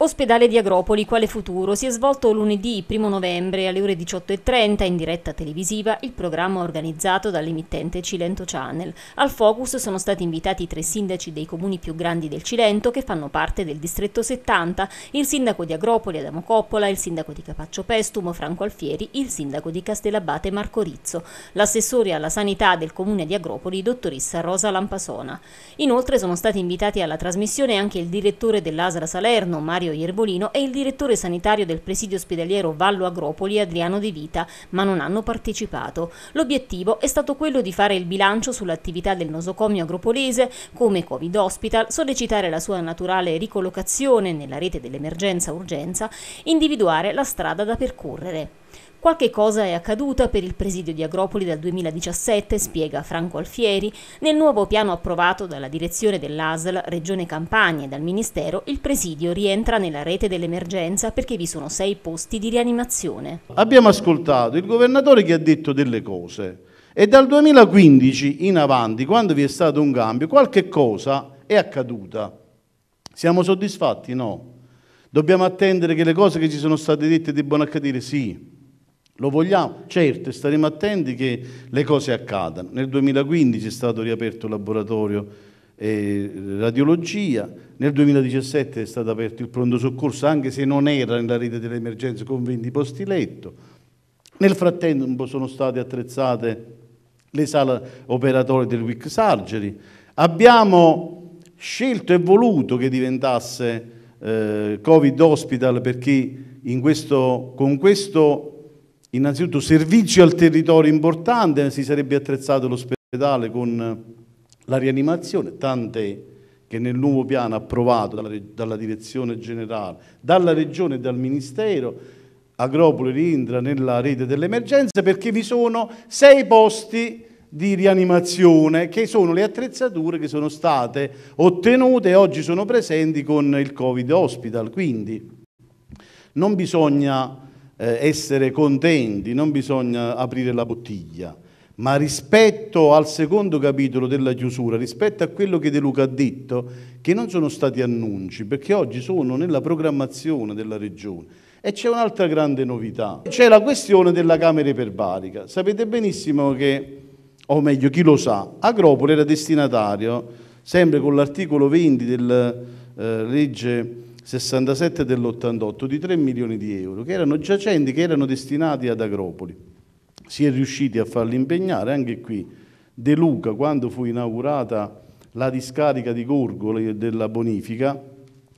Ospedale di Agropoli, quale futuro? Si è svolto lunedì 1 novembre alle ore 18.30 in diretta televisiva il programma organizzato dall'emittente Cilento Channel. Al focus sono stati invitati tre sindaci dei comuni più grandi del Cilento che fanno parte del distretto 70, il sindaco di Agropoli Adamo Coppola, il sindaco di Capaccio Pestumo Franco Alfieri, il sindaco di Castellabate Marco Rizzo, l'assessore alla sanità del comune di Agropoli dottoressa Rosa Lampasona. Inoltre sono stati invitati alla trasmissione anche il direttore dell'Asra Salerno Mario Mario Iervolino e il direttore sanitario del presidio ospedaliero Vallo Agropoli Adriano De Vita, ma non hanno partecipato. L'obiettivo è stato quello di fare il bilancio sull'attività del nosocomio agropolese come Covid Hospital, sollecitare la sua naturale ricollocazione nella rete dell'emergenza urgenza, individuare la strada da percorrere. Qualche cosa è accaduta per il presidio di Agropoli dal 2017, spiega Franco Alfieri, nel nuovo piano approvato dalla direzione dell'ASL Regione Campania e dal Ministero, il presidio rientra nella rete dell'emergenza perché vi sono sei posti di rianimazione. Abbiamo ascoltato il governatore che ha detto delle cose e dal 2015 in avanti, quando vi è stato un cambio, qualche cosa è accaduta. Siamo soddisfatti? No. Dobbiamo attendere che le cose che ci sono state dette debbano accadere? Sì lo vogliamo? Certo, staremo attenti che le cose accadano. Nel 2015 è stato riaperto il laboratorio eh, radiologia, nel 2017 è stato aperto il pronto soccorso, anche se non era nella rete delle emergenze con 20 posti letto. Nel frattempo sono state attrezzate le sale operatorie del WIC Surgery. Abbiamo scelto e voluto che diventasse eh, Covid Hospital perché questo, con questo innanzitutto servizio al territorio importante, si sarebbe attrezzato l'ospedale con la rianimazione, tant'è che nel nuovo piano approvato dalla, dalla direzione generale, dalla regione e dal ministero, Agropoli rientra nella rete delle emergenze perché vi sono sei posti di rianimazione che sono le attrezzature che sono state ottenute e oggi sono presenti con il Covid Hospital. Quindi non bisogna eh, essere contenti, non bisogna aprire la bottiglia. Ma rispetto al secondo capitolo della chiusura, rispetto a quello che De Luca ha detto, che non sono stati annunci, perché oggi sono nella programmazione della regione. E c'è un'altra grande novità, c'è la questione della Camera Iperbarica. Sapete benissimo che, o meglio chi lo sa, Agropoli era destinatario, sempre con l'articolo 20 della eh, legge 67 dell'88 di 3 milioni di euro, che erano giacenti, che erano destinati ad Agropoli. Si è riusciti a farli impegnare anche qui. De Luca, quando fu inaugurata la discarica di Gorgole della bonifica,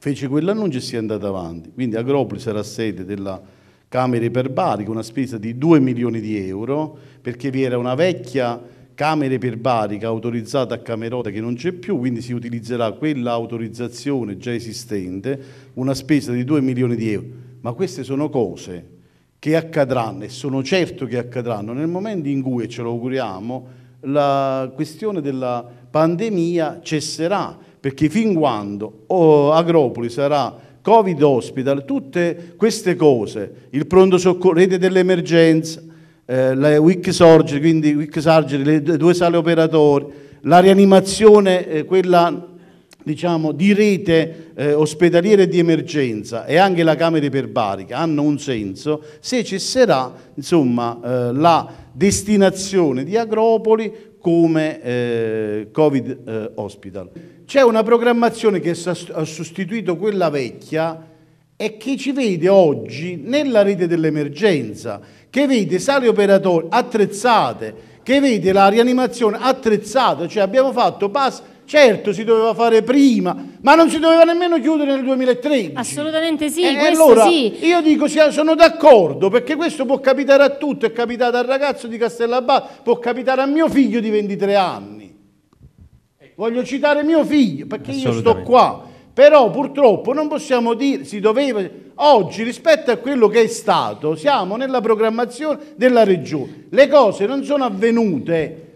fece quell'annuncio e si è andata avanti. Quindi Agropoli sarà sede della Camera Iperbarica, una spesa di 2 milioni di euro, perché vi era una vecchia camere per barica autorizzata a Camerota che non c'è più, quindi si utilizzerà quella autorizzazione già esistente, una spesa di 2 milioni di euro. Ma queste sono cose che accadranno e sono certo che accadranno nel momento in cui, e ce lo auguriamo, la questione della pandemia cesserà, perché fin quando oh, Agropoli sarà Covid Hospital, tutte queste cose, il pronto soccorso, rete dell'emergenza, eh, le WIC Sorge, quindi WIC Sarge, le, due sale operatori, la rianimazione, eh, quella diciamo, di rete eh, ospedaliera e di emergenza e anche la camera iperbarica hanno un senso se cesserà insomma, eh, la destinazione di Agropoli come eh, Covid Hospital. Eh, C'è una programmazione che ha sostituito quella vecchia è che ci vede oggi nella rete dell'emergenza, che vede sale operatori attrezzate, che vede la rianimazione attrezzata, cioè abbiamo fatto pass Certo si doveva fare prima, ma non si doveva nemmeno chiudere nel 2013. Assolutamente sì, e eh, allora, sì. Io dico sono d'accordo, perché questo può capitare a tutto, è capitato al ragazzo di Castellabate, può capitare a mio figlio di 23 anni. Voglio citare mio figlio, perché io sto qua però purtroppo non possiamo dire, si doveva, oggi rispetto a quello che è stato, siamo nella programmazione della regione. Le cose non sono avvenute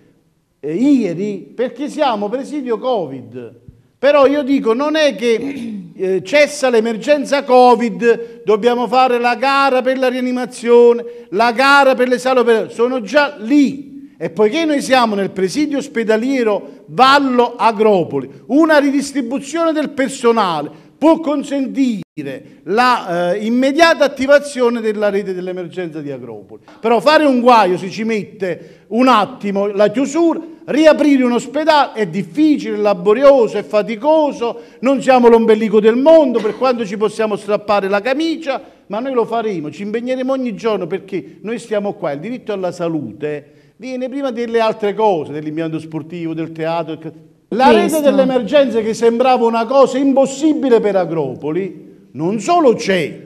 eh, ieri perché siamo presidio Covid. Però io dico, non è che eh, cessa l'emergenza Covid, dobbiamo fare la gara per la rianimazione, la gara per le sale operative, sono già lì. E poiché noi siamo nel presidio ospedaliero Vallo Agropoli, una ridistribuzione del personale può consentire l'immediata eh, attivazione della rete dell'emergenza di Agropoli. Però fare un guaio se ci mette un attimo la chiusura, riaprire un ospedale è difficile, laborioso, è faticoso, non siamo l'ombelico del mondo per quanto ci possiamo strappare la camicia, ma noi lo faremo, ci impegneremo ogni giorno perché noi stiamo qua, il diritto alla salute Viene prima delle altre cose, dell'impianto sportivo, del teatro. Ecco. La Questo. rete delle emergenze che sembrava una cosa impossibile per Agropoli, non solo c'è,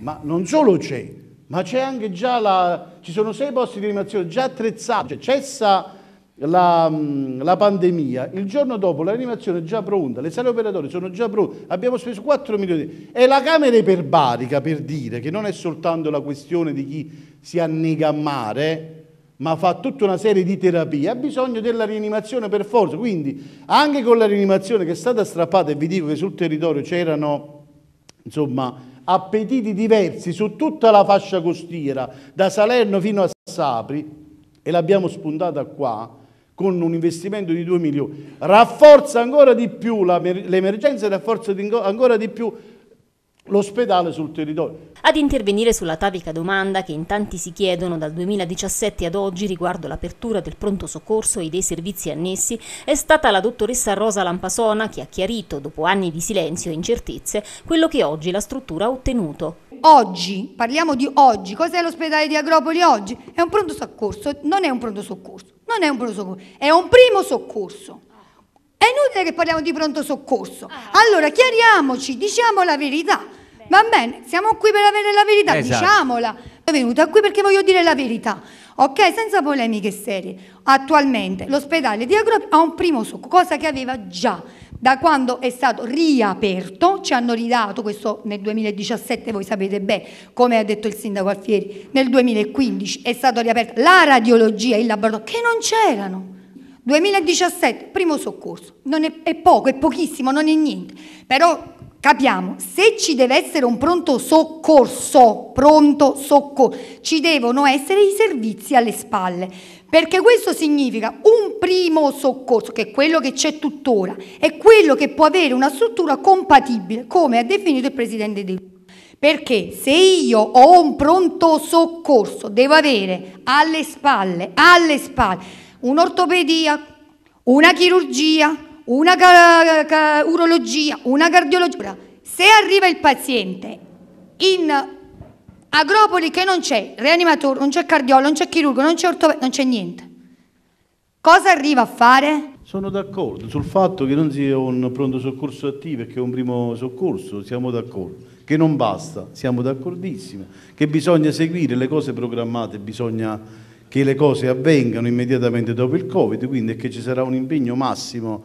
ma non solo c'è, ma c'è anche già la... ci sono sei posti di rianimazione già attrezzati, cioè cessa la, la, pandemia, il giorno dopo la rianimazione è già pronta, le sale operatorie sono già pronte, abbiamo speso 4 milioni. di... È la camera iperbarica per dire che non è soltanto la questione di chi si annega a mare, ma fa tutta una serie di terapie, ha bisogno della rianimazione per forza. Quindi anche con la rianimazione che è stata strappata, e vi dico che sul territorio c'erano, insomma, appetiti diversi su tutta la fascia costiera, da Salerno fino a Sapri, e l'abbiamo spuntata qua, con un investimento di 2 milioni, rafforza ancora di più l'emergenza e rafforza ancora di più l'ospedale sul territorio. Ad intervenire sulla tavica domanda che in tanti si chiedono dal 2017 ad oggi riguardo l'apertura del pronto soccorso e dei servizi annessi è stata la dottoressa Rosa Lampasona che ha chiarito, dopo anni di silenzio e incertezze, quello che oggi la struttura ha ottenuto. Oggi, parliamo di oggi, cos'è l'ospedale di Agropoli oggi? È un pronto soccorso, non è un pronto soccorso, non è un pronto soccorso, è un primo soccorso è inutile che parliamo di pronto soccorso. Ah. Allora chiariamoci, diciamo la verità. Va bene, siamo qui per avere la verità, esatto. diciamola. Sono venuta qui perché voglio dire la verità. Ok, senza polemiche serie. Attualmente l'ospedale di Agropoli ha un primo soccorso, cosa che aveva già da quando è stato riaperto, ci hanno ridato questo nel 2017, voi sapete bene, come ha detto il sindaco Alfieri, nel 2015 è stato riaperto la radiologia, il laboratorio, che non c'erano. 2017, primo soccorso, è, è poco, è pochissimo, non è niente, però capiamo, se ci deve essere un pronto soccorso, pronto soccorso, ci devono essere i servizi alle spalle, perché questo significa un primo soccorso, che è quello che c'è tuttora, è quello che può avere una struttura compatibile, come ha definito il Presidente del perché se io ho un pronto soccorso, devo avere alle spalle, alle spalle un'ortopedia, una chirurgia, una ca- ca- urologia, una cardiologia. Se arriva il paziente in Agropoli che non c'è rianimatore, non c'è cardiologo, non c'è chirurgo, non c'è ortopedico, non c'è niente. Cosa arriva a fare? Sono d'accordo sul fatto che non sia un pronto soccorso attivo e che è un primo soccorso, siamo d'accordo. Che non basta, siamo d'accordissimo. Che bisogna seguire le cose programmate, bisogna che le cose avvengano immediatamente dopo il Covid, quindi è che ci sarà un impegno massimo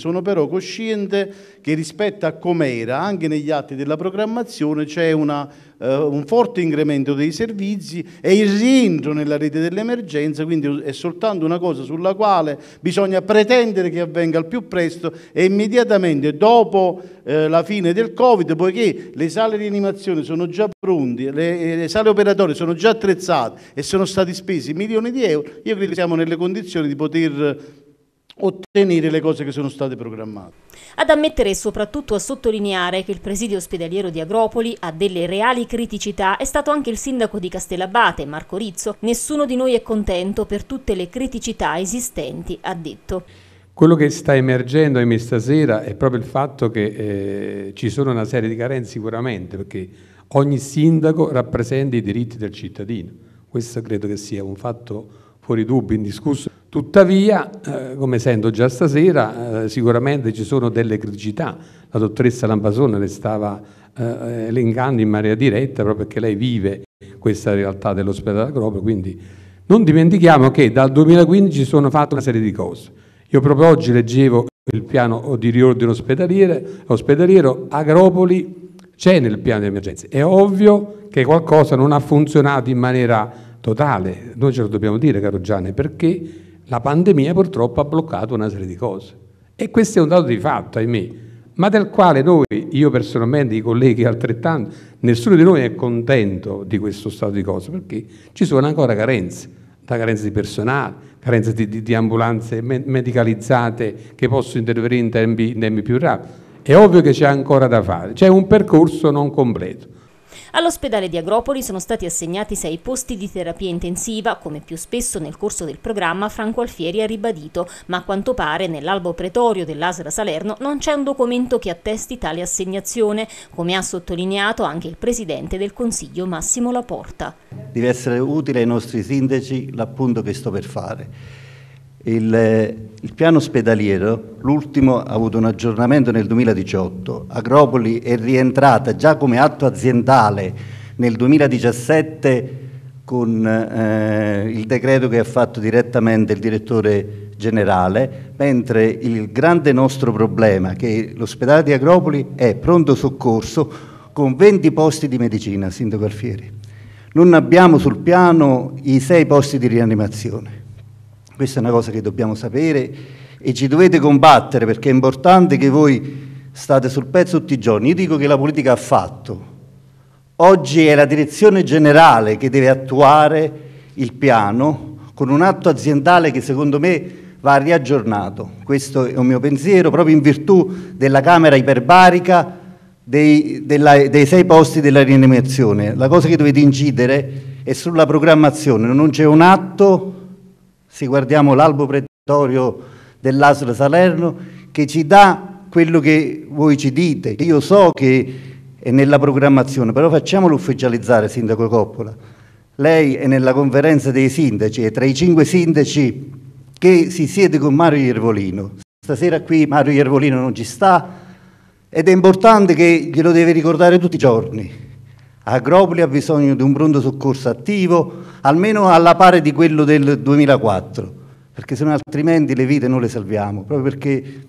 sono però cosciente che rispetto a com'era, anche negli atti della programmazione c'è una, eh, un forte incremento dei servizi e il rientro nella rete dell'emergenza, quindi è soltanto una cosa sulla quale bisogna pretendere che avvenga al più presto e immediatamente dopo eh, la fine del Covid, poiché le sale di animazione sono già pronte, le, eh, le sale operatorie sono già attrezzate e sono stati spesi milioni di euro, io credo che siamo nelle condizioni di poter ottenere le cose che sono state programmate. Ad ammettere e soprattutto a sottolineare che il presidio ospedaliero di Agropoli ha delle reali criticità è stato anche il sindaco di Castellabate, Marco Rizzo. Nessuno di noi è contento per tutte le criticità esistenti, ha detto. Quello che sta emergendo ahimè stasera è proprio il fatto che eh, ci sono una serie di carenze sicuramente, perché ogni sindaco rappresenta i diritti del cittadino. Questo credo che sia un fatto fuori dubbi, indiscusso. Tuttavia, eh, come sento già stasera, eh, sicuramente ci sono delle criticità. La dottoressa Lampasone le stava eh, elencando in maniera diretta proprio perché lei vive questa realtà dell'ospedale Agropoli, quindi non dimentichiamo che dal 2015 sono fatte una serie di cose. Io proprio oggi leggevo il piano di riordino ospedaliero, Agropoli c'è nel piano di emergenza. È ovvio che qualcosa non ha funzionato in maniera totale. Noi ce lo dobbiamo dire, caro Gianni, perché la pandemia purtroppo ha bloccato una serie di cose. E questo è un dato di fatto, ahimè, ma del quale noi, io personalmente, i colleghi altrettanto, nessuno di noi è contento di questo stato di cose, perché ci sono ancora carenze, da carenze di personale, carenze di, di, di ambulanze medicalizzate che possono intervenire in tempi, in tempi più rapidi. È ovvio che c'è ancora da fare, c'è un percorso non completo All'ospedale di Agropoli sono stati assegnati sei posti di terapia intensiva, come più spesso nel corso del programma Franco Alfieri ha ribadito, ma a quanto pare nell'albo pretorio dell'Asra Salerno non c'è un documento che attesti tale assegnazione, come ha sottolineato anche il Presidente del Consiglio Massimo Laporta. Deve essere utile ai nostri sindaci l'appunto che sto per fare il, eh, il, piano ospedaliero, l'ultimo, ha avuto un aggiornamento nel 2018. Agropoli è rientrata già come atto aziendale nel 2017 con eh, il decreto che ha fatto direttamente il direttore generale, mentre il grande nostro problema che l'ospedale di Agropoli è pronto soccorso con 20 posti di medicina, Sindaco Alfieri. Non abbiamo sul piano i 6 posti di rianimazione questa è una cosa che dobbiamo sapere e ci dovete combattere perché è importante che voi state sul pezzo tutti i giorni. Io dico che la politica ha fatto. Oggi è la direzione generale che deve attuare il piano con un atto aziendale che secondo me va riaggiornato. Questo è un mio pensiero, proprio in virtù della Camera iperbarica dei, della, dei sei posti della rianimazione. La cosa che dovete incidere è sulla programmazione, non c'è un atto se guardiamo l'albo predatorio dell'ASL Salerno, che ci dà quello che voi ci dite. Io so che è nella programmazione, però facciamolo ufficializzare, Sindaco Coppola. Lei è nella conferenza dei sindaci, è tra i cinque sindaci che si siede con Mario Iervolino. Stasera qui Mario Iervolino non ci sta ed è importante che glielo deve ricordare tutti i giorni Agropoli ha bisogno di un pronto soccorso attivo, almeno alla pari di quello del 2004, perché se no altrimenti le vite non le salviamo, proprio perché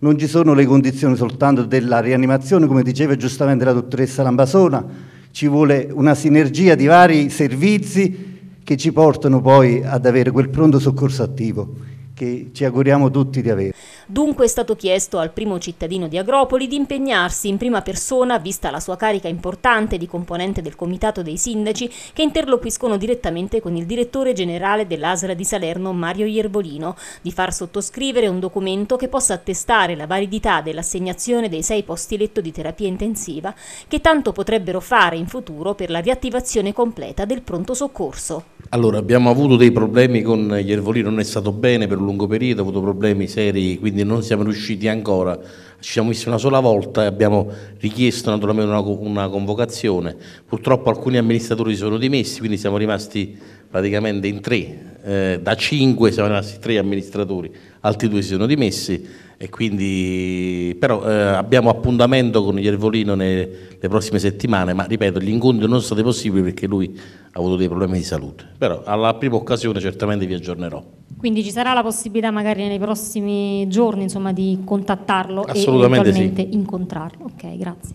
non ci sono le condizioni soltanto della rianimazione, come diceva giustamente la dottoressa Lambasona, ci vuole una sinergia di vari servizi che ci portano poi ad avere quel pronto soccorso attivo che ci auguriamo tutti di avere. Dunque è stato chiesto al primo cittadino di Agropoli di impegnarsi in prima persona, vista la sua carica importante di componente del Comitato dei Sindaci, che interloquiscono direttamente con il direttore generale dell'Asra di Salerno, Mario Ierbolino, di far sottoscrivere un documento che possa attestare la validità dell'assegnazione dei sei posti letto di terapia intensiva, che tanto potrebbero fare in futuro per la riattivazione completa del pronto soccorso. Allora, abbiamo avuto dei problemi con Iervolino, non è stato bene per lungo periodo, ha avuto problemi seri, quindi non siamo riusciti ancora. Ci siamo visti una sola volta e abbiamo richiesto naturalmente una, una convocazione. Purtroppo alcuni amministratori si sono dimessi, quindi siamo rimasti praticamente in tre eh, da 5 siamo rimasti 3 amministratori, altri due si sono dimessi e quindi però eh, abbiamo appuntamento con Iervolino nelle, prossime settimane, ma ripeto gli incontri non sono stati possibili perché lui ha avuto dei problemi di salute, però alla prima occasione certamente vi aggiornerò. Quindi ci sarà la possibilità magari nei prossimi giorni insomma, di contattarlo e eventualmente sì. incontrarlo. Ok, grazie.